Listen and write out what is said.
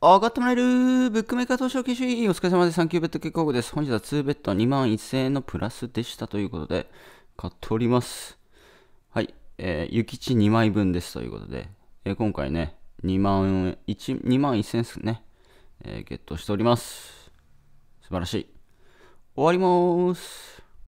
上がってもらえるブックメーカー投資を消しお疲れ様です。3級ベッド結果後です。本日は2ベッド2万1000円のプラスでしたということで、買っております。はい。えー、諭吉2枚分ですということで、えー、今回ね、2万、1、2万1000円ですね、えー、ゲットしております。素晴らしい。終わりまーす。